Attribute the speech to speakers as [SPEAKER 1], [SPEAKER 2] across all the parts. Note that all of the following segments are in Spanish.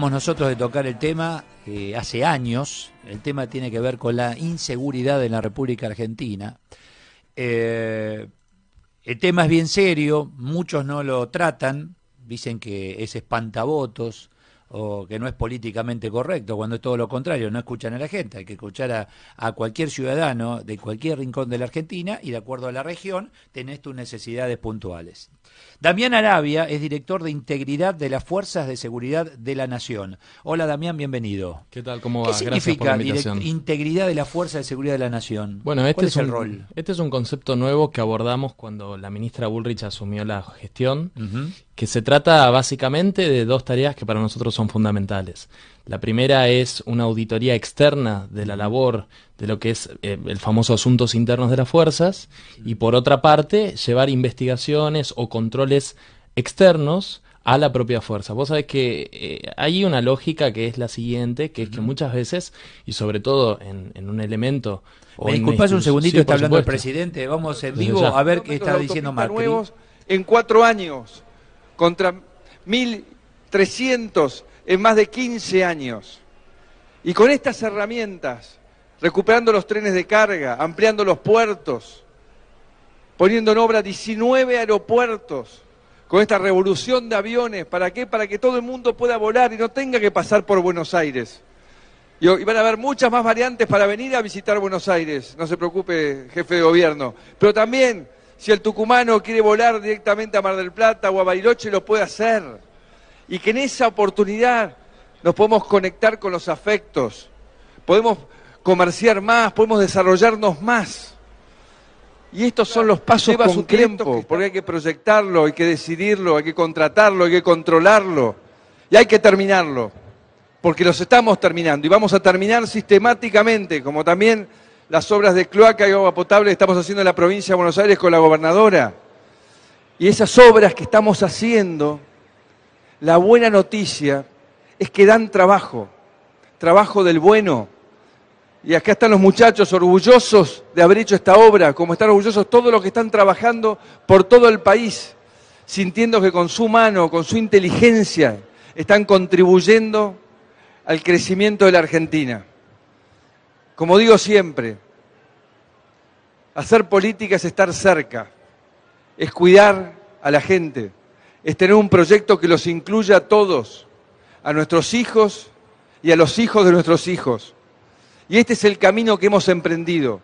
[SPEAKER 1] nosotros de tocar el tema eh, hace años. El tema tiene que ver con la inseguridad en la República Argentina. Eh, el tema es bien serio, muchos no lo tratan, dicen que es espantabotos, o que no es políticamente correcto, cuando es todo lo contrario, no escuchan a la gente, hay que escuchar a, cualquier ciudadano de cualquier rincón de la Argentina y de acuerdo a la región tenés tus necesidades puntuales. Damián Arabia es director de integridad de las Fuerzas de Seguridad de la
[SPEAKER 2] Nación. Hola Damián, bienvenido. ¿Qué tal? ¿Cómo va? significa Gracias la
[SPEAKER 1] integridad de las Fuerzas de Seguridad
[SPEAKER 2] de la Nación? Bueno, este es, un, el rol? Este es un concepto nuevo que abordamos cuando la ministra Bullrich asumió la gestión que se trata básicamente de dos tareas que para nosotros son fundamentales. La primera es una auditoría externa de la labor de lo que es eh, el famoso asuntos internos de las fuerzas y por otra parte llevar investigaciones o controles externos a la propia fuerza. Vos sabés que eh, hay una lógica que es la siguiente, que es que muchas veces, y sobre todo en, un elemento...
[SPEAKER 3] O un segundito, está hablando el presidente, vamos en vivo a ver qué está diciendo Macri. en cuatro años contra 1.300 en más de 15 años. Y con estas herramientas, recuperando los trenes de carga, ampliando los puertos, poniendo en obra 19 aeropuertos, con esta revolución de aviones, ¿para qué? Para que todo el mundo pueda volar y no tenga que pasar por Buenos Aires. Y, van a haber muchas más variantes para venir a visitar Buenos Aires, no se preocupe, jefe de gobierno. Pero también si el tucumano quiere volar directamente a Mar del Plata o a Bariloche, lo puede hacer. Y que en esa oportunidad nos podemos conectar con los afectos, podemos comerciar más, podemos desarrollarnos más. Y estos son los pasos Lleva su tiempo, porque hay que proyectarlo, hay que decidirlo, hay que contratarlo, hay que controlarlo y hay que terminarlo, porque los estamos terminando y vamos a terminar sistemáticamente, como también las obras de cloaca y agua potable que estamos haciendo en la provincia de Buenos Aires con la gobernadora. Y esas obras que estamos haciendo, la buena noticia es que dan trabajo, trabajo del bueno. Y acá están los muchachos orgullosos de haber hecho esta obra, como están orgullosos todos los que están trabajando por todo el país, sintiendo que con su mano, con su inteligencia, están contribuyendo al crecimiento de la Argentina. Como digo siempre, hacer política es estar cerca, es cuidar a la gente, es tener un proyecto que los incluya a todos, a nuestros hijos y a los hijos de nuestros hijos. Y este es el camino que hemos emprendido,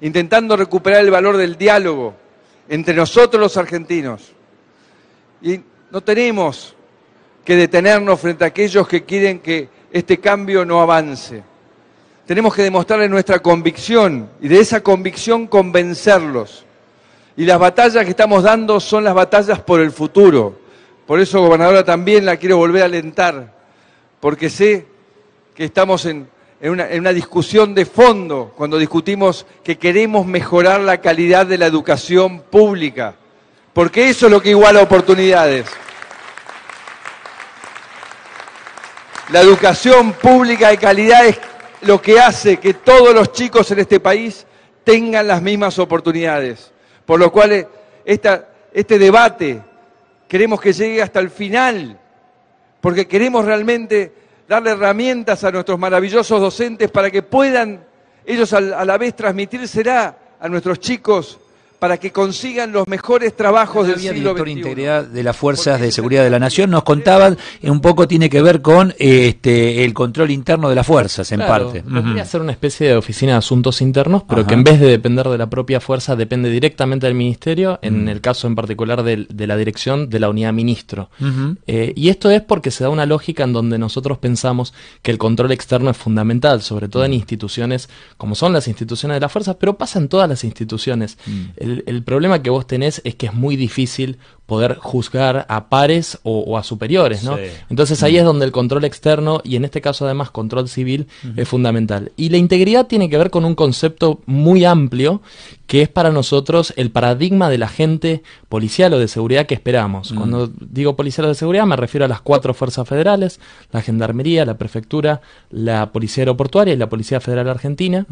[SPEAKER 3] intentando recuperar el valor del diálogo entre nosotros los argentinos. Y no tenemos que detenernos frente a aquellos que quieren que este cambio no avance tenemos que demostrarles nuestra convicción y de esa convicción convencerlos. Y las batallas que estamos dando son las batallas por el futuro. Por eso, gobernadora, también la quiero volver a alentar, porque sé que estamos en, una, una discusión de fondo cuando discutimos que queremos mejorar la calidad de la educación pública, porque eso es lo que iguala oportunidades. La educación pública de calidad es lo que hace que todos los chicos en este país tengan las mismas oportunidades. Por lo cual eh, este debate queremos que llegue hasta el final, porque queremos realmente darle herramientas a nuestros maravillosos docentes para que puedan ellos a la vez transmitírsela a nuestros chicos para que consigan los mejores trabajos del siglo director
[SPEAKER 1] integridad de las fuerzas de seguridad de la nación nos contaban eh, un poco tiene que ver con
[SPEAKER 2] este el control interno de las fuerzas en parte. Podría a una especie de oficina de asuntos internos, pero que en vez de depender de la propia fuerza depende directamente del ministerio, en mm. el caso en particular de, la dirección de la unidad ministro. Eh, y esto es porque se da una lógica en donde nosotros pensamos que el control externo es fundamental, sobre todo en mm. instituciones como son las instituciones de las fuerzas, pero pasa en todas las instituciones. Mm el, problema que vos tenés es que es muy difícil poder juzgar a pares o, a superiores, ¿no? Entonces ahí mm. es donde el control externo y en este caso además control civil es fundamental. Y la integridad tiene que ver con un concepto muy amplio que es para nosotros el paradigma de la gente policial o de seguridad que esperamos. Mm. Cuando digo policial de seguridad me refiero a las cuatro fuerzas federales, la Gendarmería, la Prefectura, la Policía Aeroportuaria y la Policía Federal Argentina.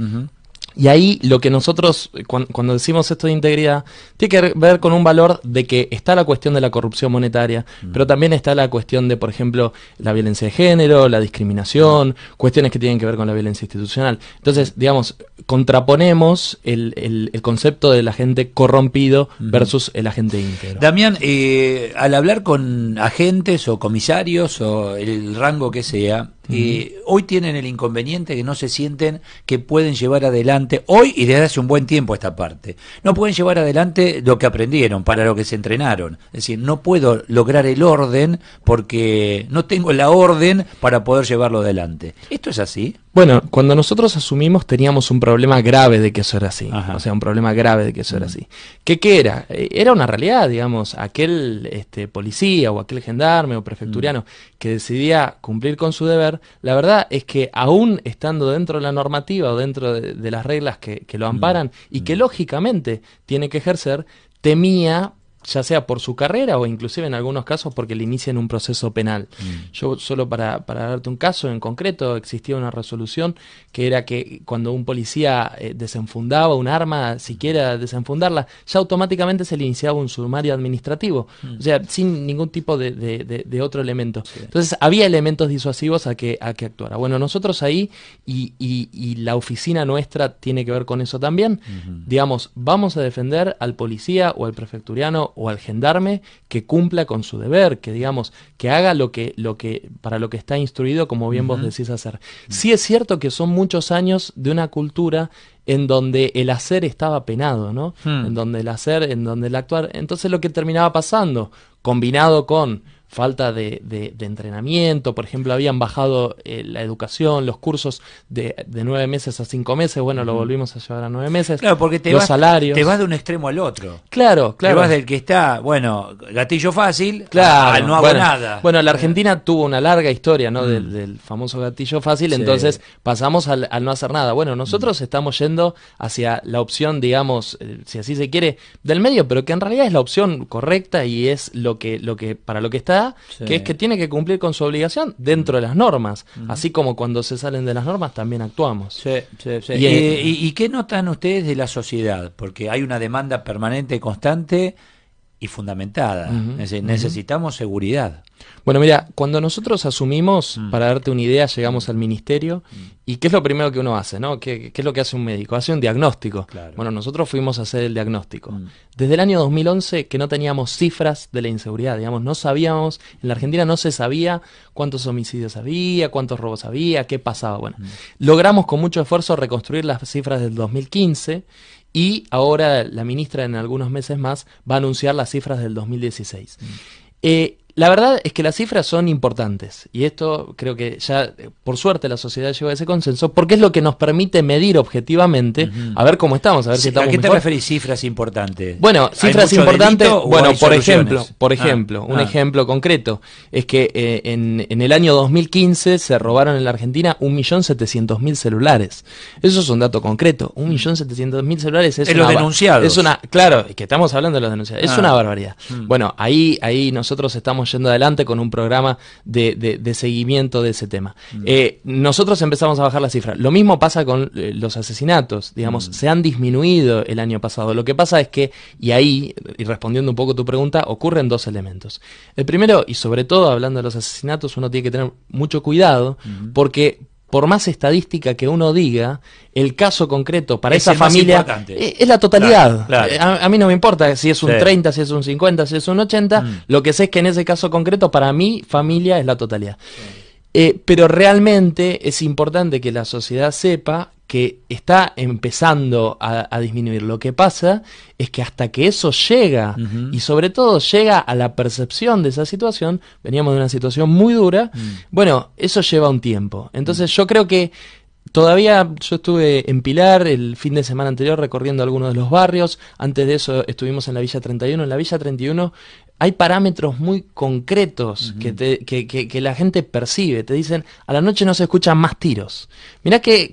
[SPEAKER 2] Y ahí lo que nosotros, eh, cuando decimos esto de integridad, tiene que ver con un valor de que está la cuestión de la corrupción monetaria, mm. pero también está la cuestión de, por ejemplo, la violencia de género, la discriminación, mm. cuestiones que tienen que ver con la violencia institucional. Entonces, mm. digamos, contraponemos el, el, el concepto del agente corrompido mm-hmm. versus el agente íntegro.
[SPEAKER 1] Damián, eh, al hablar con agentes o comisarios o el rango que sea, y eh, hoy tienen el inconveniente que no se sienten que pueden llevar adelante, hoy y desde hace un buen tiempo esta parte, no pueden llevar adelante lo que aprendieron, para lo que se entrenaron. Es decir, no puedo lograr el orden porque no tengo la orden para poder llevarlo adelante. ¿Esto es así?
[SPEAKER 2] Bueno, cuando nosotros asumimos teníamos un problema grave de que eso era así. O sea, un problema grave de que eso era así. ¿Qué, qué era? Eh, era una realidad, digamos, aquel este, policía o aquel gendarme o prefecturiano que decidía cumplir con su deber, la verdad es que aún estando dentro de la normativa o dentro de, las reglas que, lo amparan y que lógicamente tiene que ejercer, temía ya sea por su carrera o inclusive en algunos casos porque le inician un proceso penal. Mm. Yo solo para, darte un caso en concreto, existía una resolución que era que cuando un policía eh, desenfundaba un arma, siquiera desenfundarla, ya automáticamente se le iniciaba un sumario administrativo, mm. o sea, sin ningún tipo de, otro elemento. Entonces había elementos disuasivos a que, a que actuara. Bueno, nosotros ahí y, y, la oficina nuestra tiene que ver con eso también, digamos, vamos a defender al policía o al prefecturiano o al gendarme que cumpla con su deber, que digamos, que haga lo que, lo que, para lo que está instruido, como bien vos decís hacer. Sí es cierto que son muchos años de una cultura en donde el hacer estaba penado, ¿no? Hmm. En donde el hacer, en donde el actuar. Entonces lo que terminaba pasando, combinado con falta de, entrenamiento, por ejemplo, habían bajado eh, la educación, los cursos de, nueve meses a cinco meses, bueno, lo volvimos a llevar a nueve meses, claro, porque te vas, Te vas de un extremo al otro. Claro, claro. Te vas del que está, bueno,
[SPEAKER 1] gatillo fácil,
[SPEAKER 2] claro, al no hago nada. Bueno, la Argentina tuvo una larga historia, ¿no? Del, mm. famoso gatillo fácil, entonces pasamos al, no hacer nada. Bueno, nosotros estamos yendo hacia la opción, digamos, eh, si así se quiere, del medio, pero que en realidad es la opción correcta y es lo que, lo que, para lo que está que es que tiene que cumplir con su obligación dentro de las normas. Así como cuando se salen de las normas también actuamos. ¿Y, qué
[SPEAKER 1] notan ustedes de la sociedad? Porque hay una demanda permanente, y constante y
[SPEAKER 2] fundamentada. es decir, necesitamos seguridad. Bueno, mira, cuando nosotros asumimos, mm. para darte una idea, llegamos mm. al ministerio mm. y ¿qué es lo primero que uno hace? ¿no? ¿Qué, es lo que hace un médico? Hace un diagnóstico. Bueno, nosotros fuimos a hacer el diagnóstico. Desde el año 2011 que no teníamos cifras de la inseguridad, digamos, no sabíamos, en la Argentina no se sabía cuántos homicidios había, cuántos robos había, qué pasaba. Bueno, logramos con mucho esfuerzo reconstruir las cifras del 2015 y ahora la ministra en algunos meses más va a anunciar las cifras del 2016. La verdad es que las cifras son importantes y esto creo que ya por suerte la sociedad lleva a ese consenso porque es lo que nos permite medir objetivamente a ver cómo estamos, a ver si estamos ¿A qué te referís
[SPEAKER 1] cifras importantes? Bueno, cifras importantes, bueno, por ejemplo, por ah, ejemplo, un ah.
[SPEAKER 2] ejemplo concreto es que eh, en, el año 2015 se robaron en la Argentina 1.700.000 celulares. Eso es un dato concreto, 1.700.000 mm. celulares es, una, los denunciados. Es una, claro, que estamos hablando de los denunciados, es ah. una barbaridad. Mm. Bueno, ahí ahí nosotros estamos yendo adelante con un programa de, seguimiento de ese tema. Mm. Eh, nosotros empezamos a bajar la cifra. Lo mismo pasa con eh, los asesinatos, digamos, mm. se han disminuido el año pasado. Lo que pasa es que, y ahí, y respondiendo un poco tu pregunta, ocurren dos elementos. El primero, y sobre todo hablando de los asesinatos, uno tiene que tener mucho cuidado mm. porque por más estadística que uno diga, el caso concreto para esa familia e-, es, la totalidad. Eh, a, mí no me importa si es un 30, si es un 50, si es un 80, mm. lo que sé es que en ese caso concreto para mi familia es la totalidad. Eh, pero realmente es importante que la sociedad sepa que está empezando a, disminuir. Lo que pasa es que hasta que eso llega, y sobre todo llega a la percepción de esa situación, veníamos de una situación muy dura, mm. bueno, eso lleva un tiempo. Entonces yo creo que Todavía yo estuve en Pilar el fin de semana anterior recorriendo algunos de los barrios. Antes de eso estuvimos en la Villa 31. En la Villa 31 hay parámetros muy concretos que, que, la gente percibe. Te dicen, a la noche no se escuchan más tiros. Mirá que,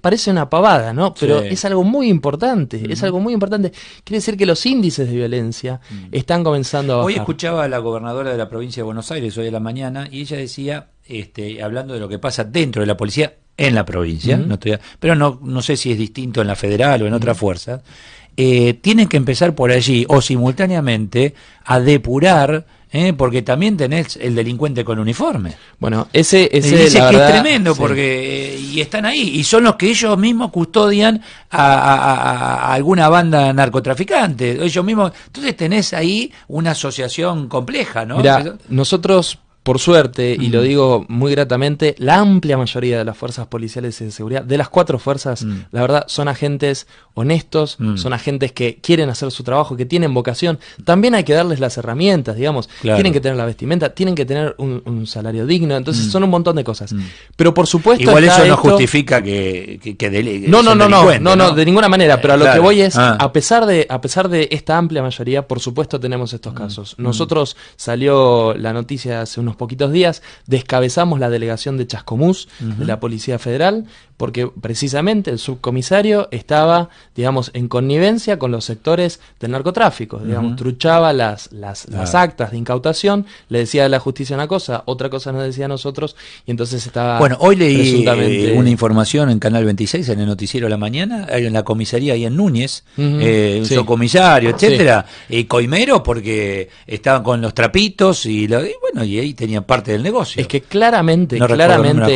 [SPEAKER 2] parece una pavada, ¿no? Pero es algo muy importante, es algo muy importante. Quiere decir que los índices de violencia mm. están comenzando a Hoy
[SPEAKER 1] escuchaba a la gobernadora de la provincia de Buenos Aires, hoy a la mañana, y ella decía, este, hablando de lo que pasa dentro de la policía, en la provincia, no pero no, no sé si es distinto en la federal o en otras fuerzas, otra fuerza, eh, tienen que empezar por allí o simultáneamente a depurar eh, porque también tenés el delincuente con uniforme. Bueno, ese, es el que es tremendo porque eh, y están ahí y son los que ellos mismos custodian a, alguna banda narcotraficante. Ellos mismos, entonces tenés ahí una asociación compleja, ¿no?
[SPEAKER 2] nosotros por suerte, y lo digo muy gratamente, la amplia mayoría de las fuerzas policiales y de seguridad, de las cuatro fuerzas, mm. la verdad, son agentes honestos, mm. son agentes que quieren hacer su trabajo, que tienen vocación. También hay que darles las herramientas, digamos. Tienen que tener la vestimenta, tienen que tener un, salario digno, entonces mm. son un montón de cosas. Pero por supuesto. Igual eso no justifica
[SPEAKER 1] que, que, no, no, no, no, no, de
[SPEAKER 2] ninguna manera, pero a lo que voy es, ah. a, pesar de, a pesar de esta amplia mayoría, por supuesto tenemos estos casos. Nosotros salió la noticia hace unos poquitos días, descabezamos la delegación de Chascomús, de la Policía Federal, porque precisamente el subcomisario estaba, digamos, en connivencia con los sectores del narcotráfico, digamos, truchaba las, las, actas de incautación, le decía a la justicia una cosa, otra cosa nos decía a nosotros, y entonces estaba... Bueno, hoy leí eh, una
[SPEAKER 1] información en Canal 26, en el noticiero de la mañana, eh, en la comisaría ahí en Núñez, el eh, un subcomisario, etcétera, y Coimero porque
[SPEAKER 2] estaban con los trapitos y, y bueno, y ahí Tenía parte del negocio. Es que claramente, claramente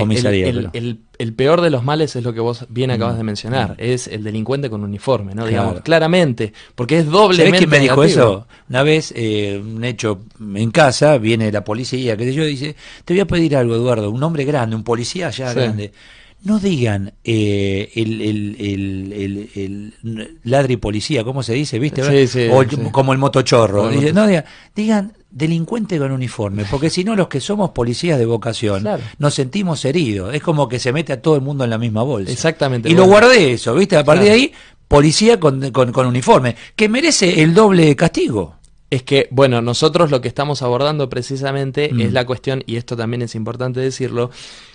[SPEAKER 2] el, peor de los males es lo que vos bien mm, acabas de mencionar, mm. es el delincuente con uniforme, ¿no? Digamos, claramente, porque es doblemente ¿Sabés quién me dijo eso?
[SPEAKER 1] Una vez, eh, un hecho en casa, viene la policía, que yo dice, te voy a pedir algo, Eduardo, un hombre grande, un policía ya grande no digan eh, el, ladri policía, ¿cómo se dice? ¿Viste? o como el motochorro. No, digan, digan delincuente con uniforme, porque si no los que somos policías de vocación nos sentimos heridos, es como que se mete a todo el mundo en la misma bolsa. Exactamente. Y lo guardé eso, ¿viste? A partir de ahí,
[SPEAKER 2] policía con, uniforme, que merece el doble castigo. Es que, bueno, nosotros lo que estamos abordando precisamente es mm. la cuestión, y esto también es importante decirlo,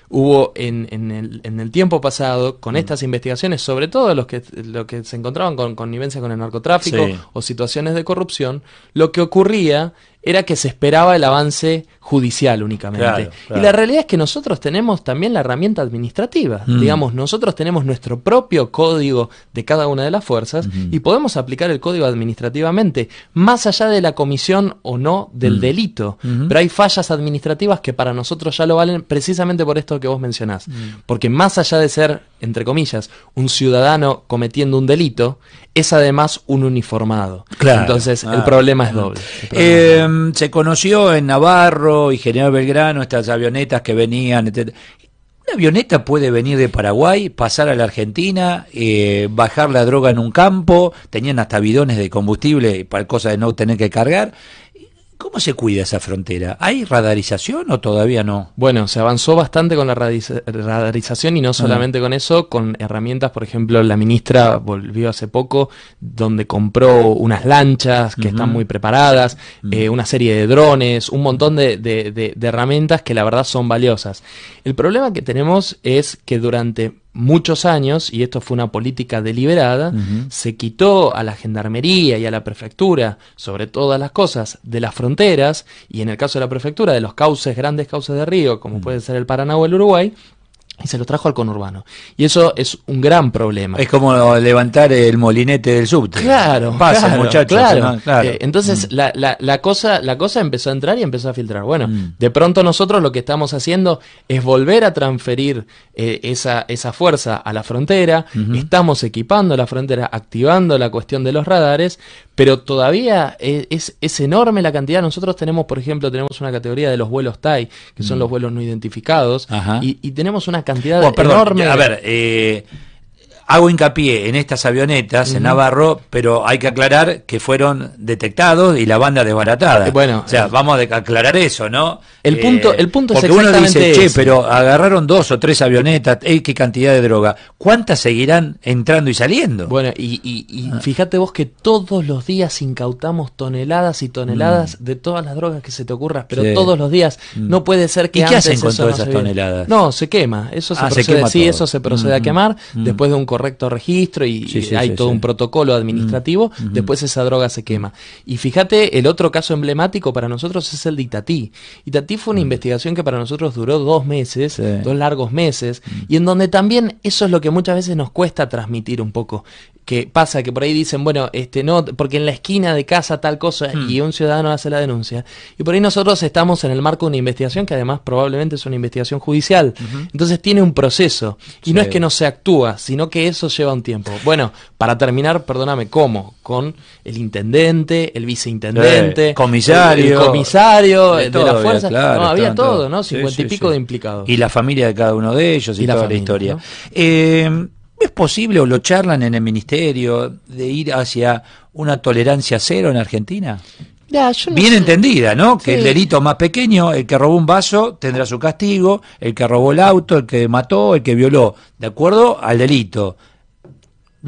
[SPEAKER 2] hubo en, en, el, tiempo pasado con mm. estas investigaciones, sobre todo los que, los que se encontraban con connivencia con el narcotráfico o situaciones de corrupción, lo que ocurría era que se esperaba el avance judicial únicamente. Y la realidad es que nosotros tenemos también la herramienta administrativa. Mm. Digamos, nosotros tenemos nuestro propio código de cada una de las fuerzas y podemos aplicar el código administrativamente, más allá de la comisión o no del mm. delito. Pero hay fallas administrativas que para nosotros ya lo valen precisamente por esto que vos mencionás. Mm. Porque más allá de ser, entre comillas, un ciudadano cometiendo un delito, es además un uniformado. Claro. Entonces, el ah, problema es doble. es
[SPEAKER 1] eh, doble. Mm, se conoció en Navarro y General Belgrano estas avionetas que venían, ¿Una avioneta puede venir de Paraguay, pasar a la Argentina, eh, bajar la droga en un campo? Tenían hasta bidones de combustible para cosas de no tener que cargar.
[SPEAKER 2] ¿Cómo se cuida esa frontera? ¿Hay radarización o todavía no? Bueno, se avanzó bastante con la radarización y no ah. solamente con eso, con herramientas, por ejemplo, la ministra volvió hace poco donde compró unas lanchas que están muy preparadas, mm. eh, una serie de drones, un montón de herramientas que la verdad son valiosas. El problema que tenemos es que durante muchos años, y esto fue una política deliberada, se quitó a la gendarmería y a la prefectura, sobre todas las cosas, de las fronteras, y en el caso de la prefectura, de los cauces, grandes cauces de río, como puede ser el Paraná o el Uruguay, y se lo trajo al conurbano. Y eso es un gran problema. Es como levantar el molinete del subte. Claro, pasa, claro, muchachos. Claro. Eh, entonces mm. la, cosa, la cosa empezó a entrar y empezó a filtrar. Bueno, mm. de pronto nosotros lo que estamos haciendo es volver a transferir eh, esa, esa fuerza a la frontera. Estamos equipando la frontera, activando la cuestión de los radares, pero todavía e, es, enorme la cantidad. Nosotros tenemos, por ejemplo, tenemos una categoría de los vuelos TAI, que son mm. los vuelos no identificados, y, y tenemos una cantidad bueno, perdón, enorme. A ver,
[SPEAKER 1] eh, Hago hincapié en estas avionetas en Navarro, pero hay que aclarar que fueron detectados y la banda desbaratada. Eh, bueno, o sea, eh, vamos a aclarar eso, ¿no? El eh, punto, el punto es porque uno dice, che, pero agarraron dos o tres avionetas, qué cantidad de droga. ¿Cuántas seguirán entrando y saliendo?
[SPEAKER 2] Bueno, y, ah. fíjate vos que todos los días incautamos toneladas y toneladas mm. de todas las drogas que se te ocurra, pero todos los días mm. no puede ser que ¿Y qué hacen con todas esas toneladas? No, se quema. Eso se ah, quema sí, eso se procede a mm, quemar después de un correcto registro y, hay todo un protocolo administrativo, mm, después esa droga se quema. Y fíjate, el otro caso emblemático para nosotros es el de Itatí. Itatí fue una mm. investigación que para nosotros duró dos meses, dos largos meses, mm. y en donde también eso es lo que muchas veces nos cuesta transmitir un poco que pasa que por ahí dicen, bueno, este no, porque en la esquina de casa tal cosa y un ciudadano hace la denuncia. Y por ahí nosotros estamos en el marco de una investigación que además probablemente es una investigación judicial. Entonces tiene un proceso y no es que no se actúa, sino que eso lleva un tiempo. Bueno, para terminar, perdóname, ¿cómo? Con el intendente, el viceintendente, eh, comisario, el, comisario de, de la Había, no, había todo, ¿no? Cincuenta y pico de implicados. Y la
[SPEAKER 1] familia de cada uno de ellos y, toda la, historia. Eh, ¿Es posible o lo charlan en el ministerio de ir hacia una tolerancia cero en Argentina?
[SPEAKER 2] Bien
[SPEAKER 1] entendida, ¿no? Que el delito más pequeño, el que robó un vaso tendrá su castigo, el que robó el auto, el que mató, el que violó, de acuerdo al delito.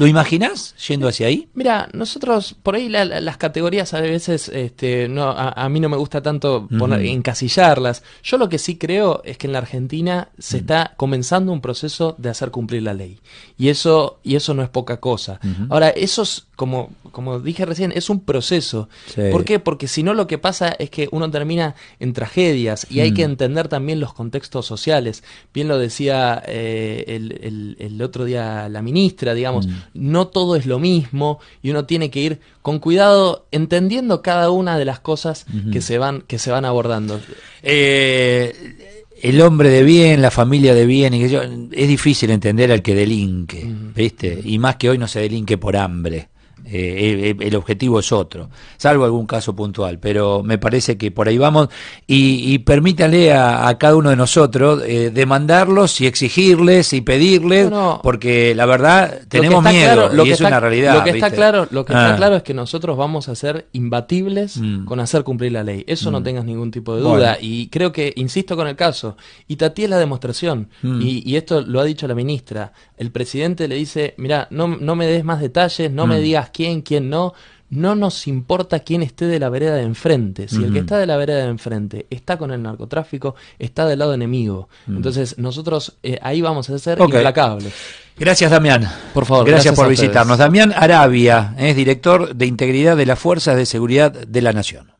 [SPEAKER 1] ¿Lo imaginas
[SPEAKER 2] yendo hacia ahí? Mira, nosotros por ahí las categorías a veces este, no, a, mí no me gusta tanto poner, encasillarlas. Yo lo que sí creo es que en la Argentina se está comenzando un proceso de hacer cumplir la ley y eso y eso no es poca cosa. Ahora eso es como como dije recién es un proceso. ¿Por qué? Porque si no lo que pasa es que uno termina en tragedias y hay que mm. entender también los contextos sociales. Bien lo decía eh, el, otro día la ministra, digamos mm no todo es lo mismo y uno tiene que ir con cuidado entendiendo cada una de las cosas que, se van, que se van abordando.
[SPEAKER 1] Eh, el hombre de bien, la familia de bien, y yo, es difícil entender al que delinque, ¿viste? Y más que hoy no se delinque por hambre eh, el objetivo es otro, salvo algún caso puntual, pero me parece que por ahí vamos y, y permítanle a, cada uno de nosotros eh, demandarlos y exigirles y pedirles, porque la verdad tenemos miedo lo que es está, una realidad. Lo que, está claro, lo que está ah. claro
[SPEAKER 2] es que nosotros vamos a ser imbatibles mm. con hacer cumplir la ley, eso no mm. tengas ningún tipo de duda y creo que, insisto con el caso, y tati es la demostración mm. y, esto lo ha dicho la ministra, el presidente le dice, mira, no, no me des más detalles, no me digas quién, quién no. No nos importa quién esté de la vereda de enfrente. Si el que está de la vereda de enfrente está con el narcotráfico, está del lado enemigo. Entonces nosotros eh, ahí vamos a ser implacables. Gracias, Damián. Por favor. Gracias, gracias por visitarnos.
[SPEAKER 1] Damián Arabia es director de Integridad de las Fuerzas de Seguridad de la Nación.